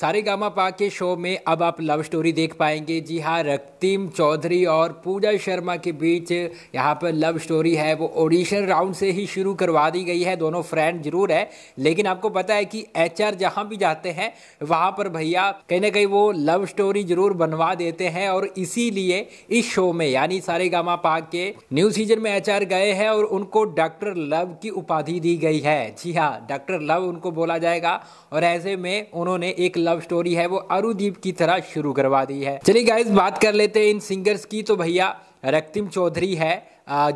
सारे गामा पा के शो में अब आप लव स्टोरी देख पाएंगे जी हाँ रक्तिम चौधरी और पूजा शर्मा के बीच यहाँ पर लव स्टोरी है वो ऑडिशन राउंड से ही शुरू करवा दी गई है दोनों फ्रेंड जरूर है लेकिन आपको पता है कि एच आर जहाँ भी जाते हैं वहाँ पर भैया कहीं ना कहीं वो लव स्टोरी जरूर बनवा देते हैं और इसीलिए इस शो में यानी सारे गामा पा के न्यू सीजन में एच गए हैं और उनको डॉक्टर लव की उपाधि दी गई है जी हाँ डॉक्टर लव उनको बोला जाएगा और ऐसे में उन्होंने एक लव स्टोरी है वो अरुदीप की तरह शुरू करवा दी है चलिए गाइज बात कर लेते हैं इन सिंगर्स की तो भैया रक्तिम चौधरी है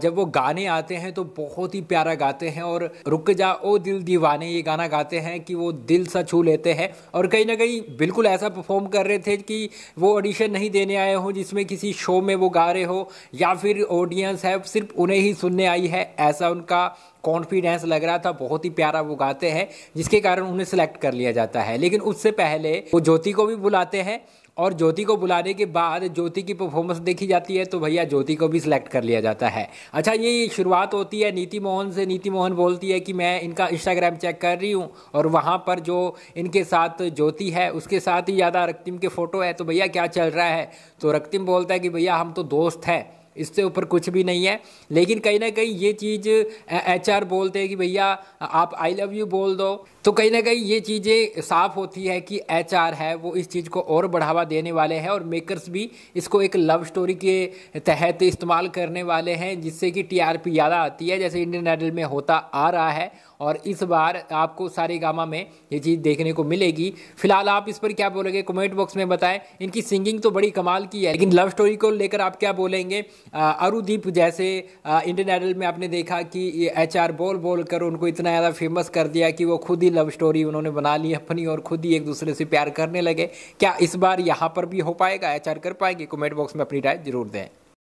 जब वो गाने आते हैं तो बहुत ही प्यारा गाते हैं और रुक जा ओ दिल दीवाने ये गाना गाते हैं कि वो दिल सा छू लेते हैं और कहीं ना कहीं बिल्कुल ऐसा परफॉर्म कर रहे थे कि वो ऑडिशन नहीं देने आए हों जिसमें किसी शो में वो गा रहे हो या फिर ऑडियंस है सिर्फ उन्हें ही सुनने आई है ऐसा उनका कॉन्फिडेंस लग रहा था बहुत ही प्यारा वो गाते हैं जिसके कारण उन्हें सेलेक्ट कर लिया जाता है लेकिन उससे पहले वो ज्योति को भी बुलाते हैं और ज्योति को बुलाने के बाद ज्योति की परफॉर्मेंस देखी जाती है तो भैया ज्योति को भी सिलेक्ट कर लिया जाता है है अच्छा ये शुरुआत होती है नीति मोहन से नीति मोहन बोलती है कि मैं इनका इंस्टाग्राम चेक कर रही हूँ और वहाँ पर जो इनके साथ ज्योति है उसके साथ ही ज़्यादा रक्तिम के फ़ोटो है तो भैया क्या चल रहा है तो रक्तिम बोलता है कि भैया हम तो दोस्त हैं इससे ऊपर कुछ भी नहीं है लेकिन कहीं ना कहीं ये चीज़ एच आर बोलते हैं कि भैया आप आई लव यू बोल दो तो कहीं ना कहीं ये चीज़ें साफ होती है कि एच आर है वो इस चीज़ को और बढ़ावा देने वाले हैं और मेकर्स भी इसको एक लव स्टोरी के तहत इस्तेमाल करने वाले हैं जिससे कि टी आर पी ज़्यादा आती है जैसे इंडियन आइडल में होता आ रहा है और इस बार आपको सारे गामा में ये चीज़ देखने को मिलेगी फिलहाल आप इस पर क्या बोलेंगे कमेंट बॉक्स में बताएं इनकी सिंगिंग तो बड़ी कमाल की है लेकिन लव स्टोरी को लेकर आप क्या बोलेंगे अरुदीप जैसे इंडियन आइडल में आपने देखा कि एच आर बोल बोल कर उनको इतना ज़्यादा फेमस कर दिया कि वो खुद ही लव स्टोरी उन्होंने बना ली अपनी और खुद ही एक दूसरे से प्यार करने लगे क्या इस बार यहाँ पर भी हो पाएगा एच आर कर पाएंगे कमेंट बॉक्स में अपनी राय जरूर दें